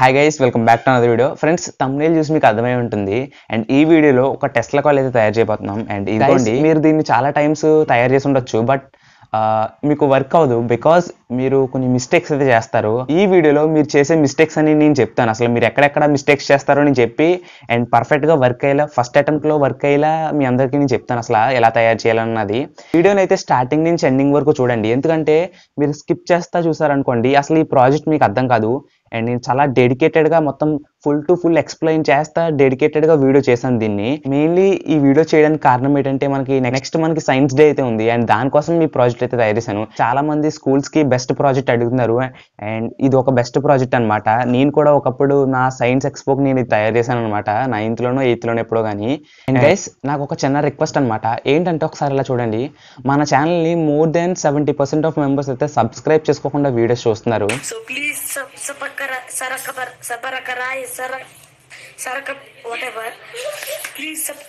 హ్యాయ్ guys welcome back to other video friends thumbnail చూసి మీకు అర్థమై ఉంటుంది అండ్ ఈ వీడియోలో ఒక టెస్ట్ల కాల్ అయితే తయారు చేయబోతున్నాం అండ్ ఇదిగోండి మీరు దీన్ని చాలా టైమ్స్ తయారు చేసి ఉండొచ్చు బట్ మీకు వర్క్ అవ్వదు బికాజ్ మీరు కొన్ని మిస్టేక్స్ అయితే చేస్తారు ఈ వీడియోలో మీరు చేసే మిస్టేక్స్ అని నేను చెప్తాను అసలు మీరు ఎక్కడెక్కడ మిస్టేక్స్ చేస్తారో నేను చెప్పి అండ్ పర్ఫెక్ట్గా వర్క్ అయ్యేలా ఫస్ట్ అటెంప్ట్లో వర్క్ అయ్యేలా మీ అందరికీ నేను చెప్తాను అసలు ఎలా తయారు చేయాలన్నది వీడియోని అయితే స్టార్టింగ్ నుంచి ఎండింగ్ వరకు చూడండి ఎందుకంటే మీరు స్కిప్ చేస్తా చూసారనుకోండి అసలు ఈ ప్రాజెక్ట్ మీకు అర్థం కాదు అండ్ నేను చాలా డెడికేటెడ్గా మొత్తం ఫుల్ టు ఫుల్ ఎక్స్ప్లెయిన్ చేస్తా డెడికేటెడ్గా వీడియో చేశాను దీన్ని మెయిన్లీ ఈ వీడియో చేయడానికి కారణం ఏంటంటే మనకి నెక్స్ట్ మనకి సైన్స్ డే అయితే ఉంది అండ్ దానికోసం ఈ ప్రాజెక్ట్ అయితే తయారు చేశాను చాలా మంది స్కూల్స్కి బెస్ట్ ప్రాజెక్ట్ అడుగుతున్నారు అండ్ ఇది ఒక బెస్ట్ ప్రాజెక్ట్ అనమాట నేను కూడా ఒకప్పుడు నా సైన్స్ ఎక్స్పోకి నేను తయారు చేశాను అనమాట నైన్త్లోనో ఎయిత్లోనో ఎప్పుడో కానీ అండ్ గైస్ నాకు ఒక చిన్న రిక్వెస్ట్ అనమాట ఏంటంటే ఒకసారి ఇలా చూడండి మన ఛానల్ని more than seventy percent of members అయితే సబ్స్క్రైబ్ చేసుకోకుండా వీడియోస్ చూస్తున్నారు సో ప్లీజ్ సపకర సరకబర్ సర సరక వాటెవర్ ప్లీజ్ సబ్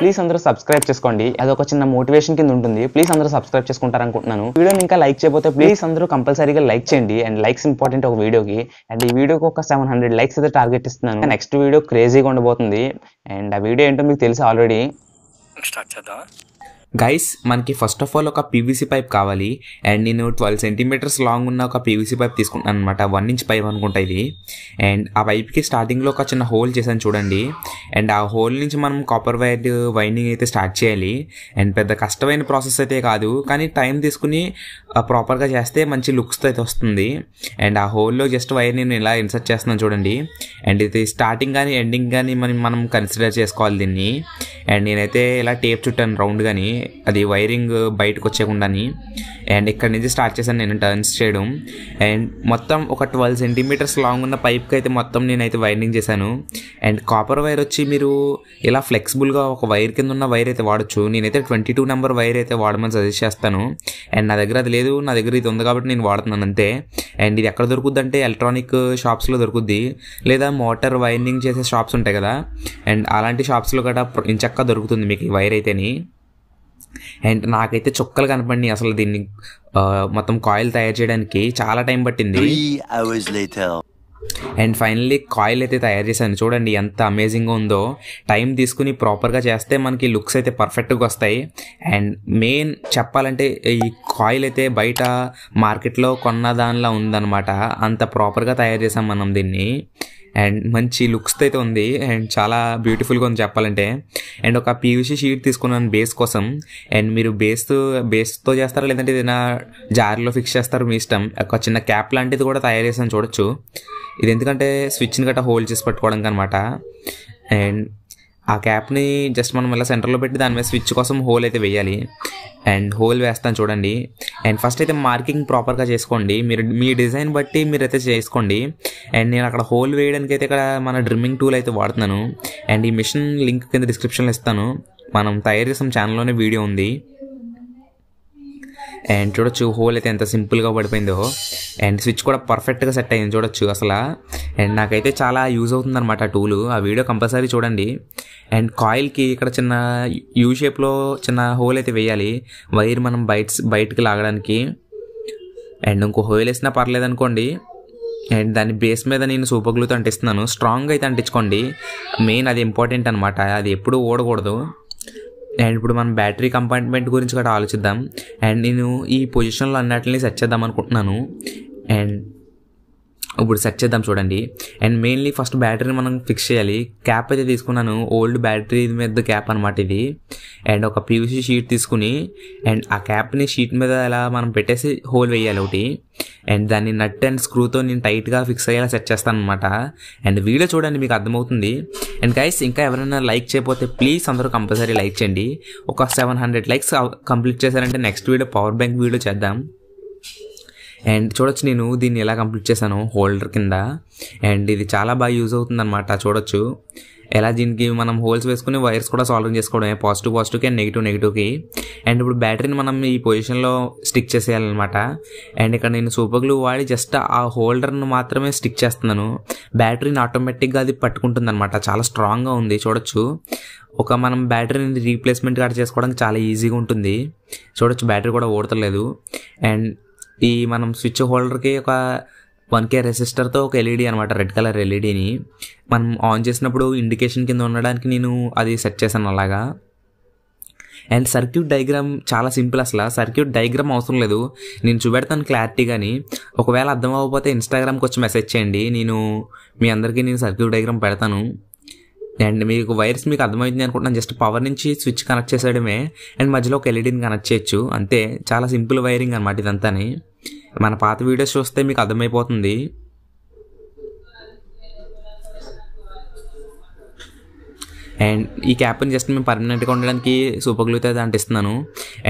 ప్లీజ్ అందరూ సబ్స్క్రైబ్ చేసుకోండి అది ఒక చిన్న మోటివేషన్ కింద ఉంటుంది ప్లీజ్ అందరూ సబ్స్క్రైబ్ చేసుకుంటారు అనుకుంటున్నాను వీడియోని ఇంకా లైక్ చేయబోతే ప్లీజ్ అందరూ కంపల్సరీగా లైక్ చేయండి అండ్ లైక్స్ ఇంపార్టెంట్ ఒక వీడియోకి అండ్ ఈ వీడియోకి ఒక సెవెన్ హండ్రెడ్ లైక్స్ అయితే టార్గెట్ ఇస్తున్నాను నెక్స్ట్ వీడియో క్రేజీగా ఉండబోతుంది అండ్ ఆ వీడియో ఏంటో మీకు తెలుసు ఆల్రెడీ స్టార్ట్ చేద్దాం గైస్ మనకి ఫస్ట్ ఆఫ్ ఆల్ ఒక పీవీసీ పైప్ కావాలి అండ్ నేను ట్వెల్వ్ సెంటీమీటర్స్ లాంగ్ ఉన్న ఒక పీవీసీ పైప్ తీసుకుంటాను అనమాట వన్ ఇంచ్ పైప్ అనుకుంటా ఇది అండ్ ఆ పైప్కి స్టార్టింగ్లో ఒక చిన్న హోల్ చేశాను చూడండి అండ్ ఆ హోల్ నుంచి మనం కాపర్ వైర్ వైండింగ్ అయితే స్టార్ట్ చేయాలి అండ్ పెద్ద కష్టమైన ప్రాసెస్ అయితే కాదు కానీ టైం తీసుకుని ప్రాపర్గా చేస్తే మంచి లుక్స్ అయితే వస్తుంది అండ్ ఆ హోల్లో జస్ట్ వైర్ నేను ఇలా ఇన్సర్ట్ చేస్తున్నాను చూడండి అండ్ ఇది స్టార్టింగ్ కానీ ఎండింగ్ కానీ మనం మనం కన్సిడర్ చేసుకోవాలి దీన్ని అండ్ నేనైతే ఇలా టేప్ చుట్టాను రౌండ్ కానీ అది వైరింగ్ బయటకు వచ్చేకుండాని అండ్ ఇక్కడ నుంచి స్టార్ట్ చేశాను నేను టర్న్స్ చేయడం అండ్ మొత్తం ఒక ట్వెల్వ్ సెంటీమీటర్స్ లాంగ్ ఉన్న పైప్కి అయితే మొత్తం నేనైతే వైరింగ్ చేశాను అండ్ కాపర్ వైర్ వచ్చి మీరు ఇలా ఫ్లెక్సిబుల్గా ఒక వైర్ కింద ఉన్న వైర్ అయితే వాడచ్చు నేనైతే ట్వంటీ టూ నెంబర్ వైర్ అయితే వాడమని సజెస్ట్ చేస్తాను అండ్ నా దగ్గర అది లేదు నా దగ్గర ఇది ఉంది కాబట్టి నేను వాడుతున్నాను అంతే అండ్ ఇది ఎక్కడ దొరుకుద్ది అంటే ఎలక్ట్రానిక్ షాప్స్లో దొరుకుద్ది లేదా మోటార్ వైండింగ్ చేసే షాప్స్ ఉంటాయి కదా అండ్ అలాంటి షాప్స్లో కూడా ఇంచక్క దొరుకుతుంది మీకు ఈ వైర్ అయితేని అండ్ నాకైతే చుక్కలు కనపడినాయి అసలు దీన్ని మొత్తం కాయిల్ తయారు చేయడానికి చాలా టైం పట్టింది అండ్ ఫైనల్లీ కాయిల్ అయితే తయారు చేశాను చూడండి ఎంత అమేజింగ్గా ఉందో టైం తీసుకుని ప్రాపర్గా చేస్తే మనకి లుక్స్ అయితే పర్ఫెక్ట్గా వస్తాయి అండ్ మెయిన్ చెప్పాలంటే ఈ కాయిల్ అయితే బయట మార్కెట్లో కొన్న దానిలా ఉందన్నమాట అంత ప్రాపర్గా తయారు చేసాం మనం దీన్ని అండ్ మంచి లుక్స్తో అయితే ఉంది అండ్ చాలా బ్యూటిఫుల్గా ఉంది చెప్పాలంటే అండ్ ఒక పీవీసీ షీట్ తీసుకున్నాను బేస్ కోసం అండ్ మీరు బేస్ బేస్తో చేస్తారా లేదంటే ఏదైనా జార్లో ఫిక్స్ చేస్తారు మీ ఇష్టం ఒక చిన్న క్యాప్ లాంటిది కూడా తయారు చేసాను చూడొచ్చు ఇది ఎందుకంటే స్విచ్ని గట్రా హోల్డ్ చేసి పట్టుకోవడం అనమాట అండ్ ఆ క్యాప్ని జస్ట్ మనం మళ్ళీ సెంటర్లో పెట్టి దాని మీద స్విచ్ కోసం హోల్ అయితే వేయాలి అండ్ హోల్ వేస్తాను చూడండి అండ్ ఫస్ట్ అయితే మార్కింగ్ ప్రాపర్గా చేసుకోండి మీరు మీ డిజైన్ బట్టి మీరు అయితే చేసుకోండి అండ్ నేను అక్కడ హోల్ వేయడానికి అయితే ఇక్కడ మన డ్రిమ్మింగ్ టూల్ అయితే వాడుతున్నాను అండ్ ఈ మిషన్ లింక్ కింద డిస్క్రిప్షన్లో ఇస్తాను మనం తయారు చేసిన ఛానల్లోనే వీడియో ఉంది అండ్ చూడొచ్చు హోల్ అయితే ఎంత సింపుల్గా పడిపోయిందో అండ్ స్విచ్ కూడా పర్ఫెక్ట్గా సెట్ అయింది చూడొచ్చు అసలు అండ్ నాకైతే చాలా యూజ్ అవుతుందన్నమాట ఆ టూలు ఆ వీడియో కంపల్సరీ చూడండి అండ్ కాయిల్కి ఇక్కడ చిన్న యూ షేప్లో చిన్న హోల్ అయితే వేయాలి వైర్ మనం బయట బయటకు లాగడానికి అండ్ ఇంకో హోల్ వేసినా పర్లేదు అనుకోండి అండ్ దాని బేస్ మీద నేను సూపర్ గ్లూతో అంటిస్తున్నాను స్ట్రాంగ్ అయితే అంటించుకోండి మెయిన్ అది ఇంపార్టెంట్ అనమాట అది ఎప్పుడూ ఓడకూడదు అండ్ ఇప్పుడు మనం బ్యాటరీ కంపార్ట్మెంట్ గురించి కూడా ఆలోచిద్దాం అండ్ నేను ఈ పొజిషన్లో అన్నట్లని సెట్ చేద్దాం అనుకుంటున్నాను అండ్ ఇప్పుడు సెట్ చేద్దాం చూడండి అండ్ మెయిన్లీ ఫస్ట్ బ్యాటరీని మనం ఫిక్స్ చేయాలి క్యాప్ అయితే తీసుకున్నాను ఓల్డ్ బ్యాటరీ మీద క్యాప్ అనమాట ఇది అండ్ ఒక పీవీసీ షీట్ తీసుకుని అండ్ ఆ క్యాప్ని షీట్ మీద ఇలా మనం పెట్టేసి హోల్ వేయాలి ఒకటి అండ్ దాన్ని నట్ అండ్ స్క్రూతో నేను టైట్గా ఫిక్స్ అయ్యేలా సెట్ చేస్తాను అనమాట అండ్ వీడియో చూడండి మీకు అర్థమవుతుంది అండ్ గైస్ ఇంకా ఎవరైనా లైక్ చేయకపోతే ప్లీజ్ అందరూ కంపల్సరీ లైక్ చేయండి ఒక సెవెన్ హండ్రెడ్ లైక్స్ కంప్లీట్ చేశారంటే next video power bank video చేద్దాం అండ్ చూడొచ్చు నేను దీన్ని ఎలా కంప్లీట్ చేశాను హోల్డర్ కింద అండ్ ఇది చాలా బాగా యూజ్ అవుతుంది అనమాట చూడొచ్చు ఎలా దీనికి మనం హోల్స్ వేసుకుని వైర్స్ కూడా సాల్వ్ చేసుకోవడమే పాజిటివ్ పాజిటివ్కి అండ్ నెగిటివ్ నెగిటివ్కి అండ్ ఇప్పుడు బ్యాటరీని మనం ఈ పొజిషన్లో స్టిక్ చేసేయాలన్నమాట అండ్ ఇక్కడ నేను సూపర్ గ్లూ వాడి జస్ట్ ఆ హోల్డర్ను మాత్రమే స్టిక్ చేస్తున్నాను బ్యాటరీని ఆటోమేటిక్గా అది పట్టుకుంటుంది అనమాట చాలా స్ట్రాంగ్గా ఉంది చూడొచ్చు ఒక మనం బ్యాటరీని రీప్లేస్మెంట్ కార్డ్ చేసుకోవడానికి చాలా ఈజీగా ఉంటుంది చూడొచ్చు బ్యాటరీ కూడా ఓడతలేదు అండ్ ఈ మనం స్విచ్ హోల్డర్కి ఒక వన్ కే రెసిస్టర్తో ఒక ఎల్ఈడి అనమాట రెడ్ కలర్ ఎల్ఈడిని మనం ఆన్ చేసినప్పుడు ఇండికేషన్ కింద ఉండడానికి నేను అది సెట్ చేశాను అలాగా అండ్ సర్క్యూట్ డయాగ్రామ్ చాలా సింపుల్ అసలు సర్క్యూట్ డయాగ్రామ్ అవసరం లేదు నేను చూపెడతాను కానీ ఒకవేళ అర్థం అవ్వకపోతే ఇన్స్టాగ్రామ్కి వచ్చి మెసేజ్ చేయండి నేను మీ అందరికీ నేను సర్క్యూట్ డయాగ్రామ్ పెడతాను అండ్ మీకు వైర్స్ మీకు అర్థమైంది అనుకుంటున్నాను జస్ట్ పవర్ నుంచి స్విచ్ కనెక్ట్ చేసేయడమే అండ్ మధ్యలో ఒక ఎల్ఈడీని e కనెక్ట్ చేయొచ్చు అంతే చాలా సింపుల్ వైరింగ్ అనమాట ఇదంతాని మన పాత వీడియోస్ చూస్తే మీకు అర్థమైపోతుంది అండ్ ఈ క్యాప్ని జస్ట్ మేము పర్మనెంట్గా ఉండడానికి సూపర్ గ్లూతో అయితే అంటిస్తున్నాను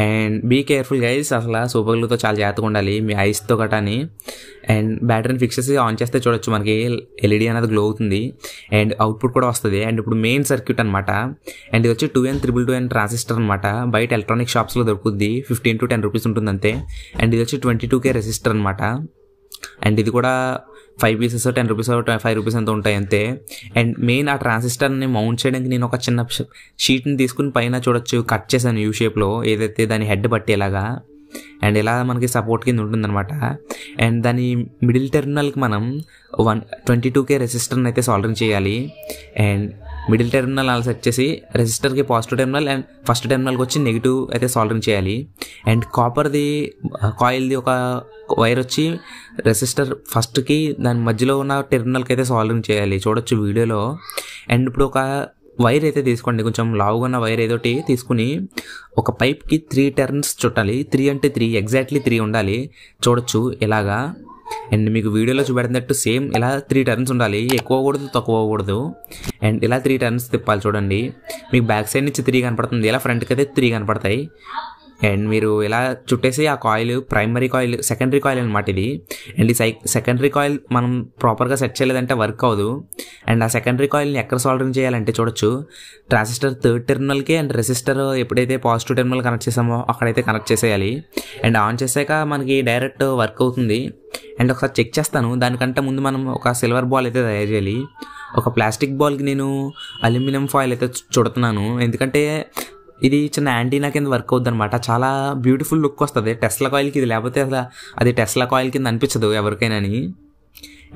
అండ్ బీ కేర్ఫుల్ గైస్ అసలు సూపర్ గ్లూతో చాలా జాగ్రత్తగా ఉండాలి మీ ఐస్తో అని అండ్ బ్యాటరీని ఫిక్స్ చేసి ఆన్ చేస్తే చూడొచ్చు మనకి ఎల్ఈడి e అనేది గ్లో అవుతుంది అండ్ అవుట్పుట్ కూడా వస్తుంది అండ్ ఇప్పుడు మెయిన్ సర్క్యూట్ అనమాట అండ్ ఇది వచ్చి two N triple two N transistor అనమాట బయట ఎలక్ట్రానిక్ షాప్స్లో దొరుకుద్ది ఫిఫ్టీన్ టు టెన్ రూపీస్ ఉంటుంది అంతే అండ్ ఇది వచ్చి ట్వంటీ టూ కే రెసిస్టర్ అనమాట అండ్ ఇది కూడా five pieces ten rupees five rupees ఎంత ఉంటాయి అంతే అండ్ మెయిన్ ఆ ట్రాన్సిస్టర్ని మౌంట్ చేయడానికి నేను ఒక చిన్న షీట్ని తీసుకుని పైన చూడొచ్చు కట్ చేశాను యూ షేప్లో ఏదైతే దాని హెడ్ పట్టేలాగా అండ్ ఇలా మనకి సపోర్ట్ కింద ఉంటుందన్నమాట అండ్ దాని మిడిల్ టెర్మినల్కి మనం వన్ ట్వంటీ టూ కే రెసిస్టర్ని అయితే సాల్డరింగ్ చేయాలి అండ్ మిడిల్ టెర్మినల్ అలా సెట్ చేసి రెసిస్టర్కి పాజిటివ్ టెర్మినల్ అండ్ ఫస్ట్ టెర్మినల్కి వచ్చి నెగిటివ్ అయితే సాల్డరింగ్ చేయాలి అండ్ కాపర్ది కాయిల్ది ఒక వైర్ వచ్చి రెసిస్టర్ ఫస్ట్కి దాని మధ్యలో ఉన్న టెర్మినల్కి అయితే సాల్డరింగ్ చేయాలి చూడొచ్చు వీడియోలో అండ్ ఇప్పుడు ఒక వైర్ అయితే తీసుకోండి కొంచెం లావుగా ఉన్న వైర్ ఏదోటి తీసుకుని ఒక పైప్కి త్రీ టర్న్స్ చుట్టాలి త్రీ అంటే త్రీ ఎగ్జాక్ట్లీ త్రీ ఉండాలి చూడొచ్చు ఇలాగా అండ్ మీకు వీడియోలో చూపెట్టినట్టు సేమ్ ఇలా త్రీ టర్న్స్ ఉండాలి ఎక్కువ కూడదు తక్కువ కూడదు అండ్ ఇలా త్రీ టర్న్స్ తిప్పాలి చూడండి మీకు బ్యాక్ సైడ్ నుంచి త్రీ కనపడుతుంది ఇలా ఫ్రంట్కి అయితే త్రీ కనపడతాయి అండ్ మీరు ఇలా చుట్టేసి ఆ coil primary coil secondary coil అనమాట ఇది అండ్ ఈ సై సెకండరీ కాయిల్ మనం ప్రాపర్గా సెట్ చేయలేదంటే వర్క్ అవ్వదు అండ్ ఆ సెకండరీ కాయిల్ని ఎక్కడ సాల్డరింగ్ చేయాలంటే చూడొచ్చు ట్రాన్సిస్టర్ థర్డ్ టెర్మినల్కి అండ్ రెసిస్టర్ ఎప్పుడైతే పాజిటివ్ టెర్మినల్ కనెక్ట్ చేసామో అక్కడైతే కనెక్ట్ చేసేయాలి అండ్ ఆన్ చేసాక మనకి డైరెక్ట్ వర్క్ అవుతుంది అండ్ ఒకసారి చెక్ చేస్తాను దానికంటే ముందు మనం ఒక సిల్వర్ బాల్ అయితే తయారు చేయాలి ఒక ప్లాస్టిక్ బాల్కి నేను అల్యూమినియం ఫాయిల్ అయితే చుడుతున్నాను ఎందుకంటే ఇది చిన్న యాంటీనా కింద వర్క్ అవుద్ది అనమాట చాలా బ్యూటిఫుల్ లుక్ వస్తుంది టెస్లా కాయిల్కి ఇది లేకపోతే అసలు అది టెస్లా కాయిల్ కింద అనిపించదు ఎవరికైనాని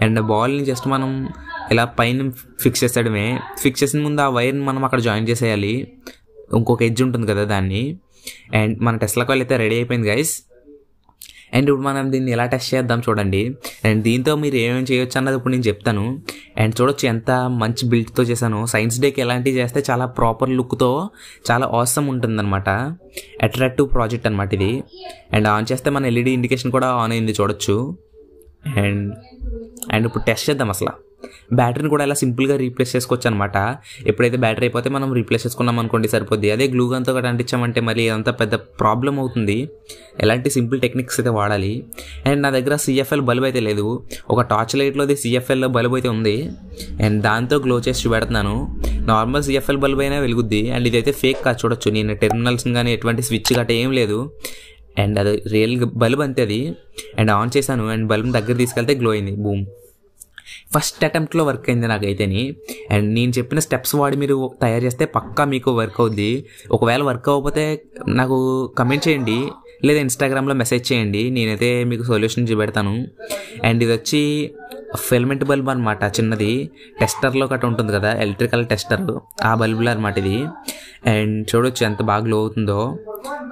అండ్ బాల్ని జస్ట్ మనం ఇలా పైన ఫిక్స్ చేసేయడమే ఫిక్స్ చేసిన ముందు ఆ వైర్ని మనం అక్కడ జాయిన్ చేసేయాలి ఇంకొక ఎడ్జ్ ఉంటుంది కదా దాన్ని అండ్ మన టెస్లా కాయిల్ అయితే రెడీ అయిపోయింది గైస్ అండ్ ఇప్పుడు మనం దీన్ని ఎలా టెస్ట్ చేద్దాం చూడండి అండ్ దీంతో మీరు ఏమేమి చేయొచ్చు అన్నది ఇప్పుడు నేను చెప్తాను అండ్ చూడొచ్చు ఎంత మంచి బిల్డ్తో చేశాను సైన్స్ డేకి ఎలాంటివి చేస్తే చాలా ప్రాపర్ లుక్తో చాలా ఆసమ్ ఉంటుందన్నమాట అట్రాక్టివ్ ప్రాజెక్ట్ అనమాట ఇది అండ్ ఆన్ చేస్తే మన ఎల్ఈడి ఇండికేషన్ e కూడా ఆన్ అయింది చూడొచ్చు అండ్ అండ్ ఇప్పుడు టెస్ట్ చేద్దాం అసలు బ్యాటరీని కూడా ఇలా సింపుల్గా రీప్లేస్ చేసుకోవచ్చు అనమాట ఎప్పుడైతే బ్యాటరీ అయిపోతే మనం రీప్లేస్ చేసుకున్నాం అనుకోండి సరిపోద్ది అదే గ్లూ గన్తో కూడా అంటించామంటే మళ్ళీ అంత పెద్ద ప్రాబ్లం అవుతుంది ఎలాంటి సింపుల్ టెక్నిక్స్ అయితే వాడాలి అండ్ నా దగ్గర సిఎఫ్ఎల్ బల్బ్ అయితే లేదు ఒక టార్చ్ లైట్లోది సిఎఫ్ఎల్లో బల్బ్ అయితే ఉంది అండ్ దాంతో గ్లో చేసి పెడుతున్నాను నార్మల్ సిఎఫ్ఎల్ బల్బ్ అయినా వెలుగుద్ది అండ్ ఇదైతే ఫేక్ కాదు చూడొచ్చు నేను టెర్మినల్స్ కానీ ఎటువంటి స్విచ్ గట్రా ఏం లేదు అండ్ అది రియల్ బల్బ్ అంతే అది అండ్ ఆన్ చేశాను అండ్ బల్బ్ దగ్గర తీసుకెళ్తే గ్లో అయింది బూమ్ ఫస్ట్ అటెంప్ట్లో వర్క్ అయింది నాకైతేని అండ్ నేను చెప్పిన స్టెప్స్ వాడి మీరు తయారు చేస్తే పక్కా మీకు వర్క్ అవుద్ది ఒకవేళ వర్క్ అవ్వకపోతే నాకు కమెంట్ చేయండి లేదా ఇన్స్టాగ్రామ్లో మెసేజ్ చేయండి నేనైతే మీకు సొల్యూషన్ చూపెడతాను అండ్ ఇది వచ్చి ఫిల్మెంట్ బల్బ్ అనమాట చిన్నది టెస్టర్లో ఒకటి ఉంటుంది కదా ఎలక్ట్రికల్ టెస్టర్ ఆ బల్బులో అనమాట ఇది అండ్ చూడొచ్చు ఎంత బాగా గ్లో అవుతుందో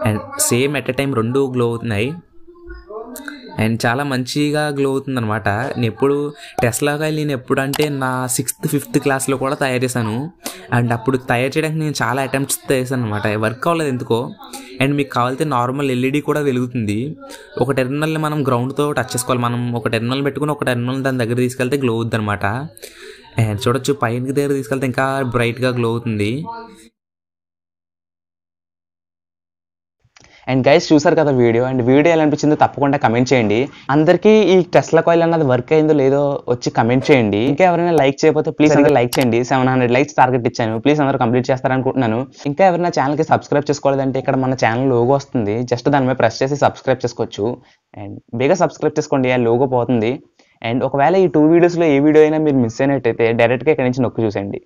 and same at a time రెండు గ్లో అవుతున్నాయి అండ్ చాలా మంచిగా గ్లో అవుతుంది అనమాట నేను ఎప్పుడు టెస్లాకాయలు నేను ఎప్పుడు అంటే నా సిక్స్త్ ఫిఫ్త్ క్లాస్లో కూడా తయారు చేశాను అండ్ అప్పుడు తయారు చేయడానికి నేను చాలా అటెంప్ట్స్ చేశాను అనమాట వర్క్ అవ్వలేదు ఎందుకో అండ్ మీకు కావాలితే నార్మల్ ఎల్ఈడి కూడా వెలుగుతుంది ఒక టెర్మినల్ని మనం గ్రౌండ్తో టచ్ చేసుకోవాలి మనం ఒక టెర్మినల్ పెట్టుకుని ఒక టెర్మినల్ దాని దగ్గర తీసుకెళ్తే గ్లో అవుతుంది అనమాట అండ్ చూడొచ్చు పైన దగ్గర తీసుకెళ్తే ఇంకా బ్రైట్గా గ్లో అవుతుంది అండ్ గైస్ చూసారు కదా వీడియో అండ్ వీడియో ఎలా అనిపించిందో తప్పకుండా కమెంట్ చేయండి అందరికీ ఈ టెస్లా కాయిల్ అన్నది వర్క్ అయిందో లేదో వచ్చి కమెంట్ చేయండి ఇంకా ఎవరైనా లైక్ చేయకపోతే ప్లీజ్ అందరూ లైక్ చేయండి సెవెన్ హండ్రెడ్ లైక్స్ టార్గెట్ ఇచ్చాను ప్లీజ్ అందరూ కంప్లీట్ చేస్తారనుకుంటున్నాను ఇంకా ఎవరైనా ఛానల్కి సబ్స్క్రైబ్ చేసుకోలేదంటే ఇక్కడ మన ఛానల్ లోగో వస్తుంది జస్ట్ దాని మీద ప్రెస్ చేసి సబ్స్క్రైబ్ చేసుకోవచ్చు అండ్ బేగా సబ్స్క్రైబ్ చేసుకోండి ఆ లోగో పోతుంది అండ్ ఒకవేళ ఈ టూ వీడియోస్లో ఏ వీడియో అయినా మీరు మిస్ అయినట్టయితే డైరెక్ట్గా ఇక్కడ నుంచి నొక్కి చూసేయండి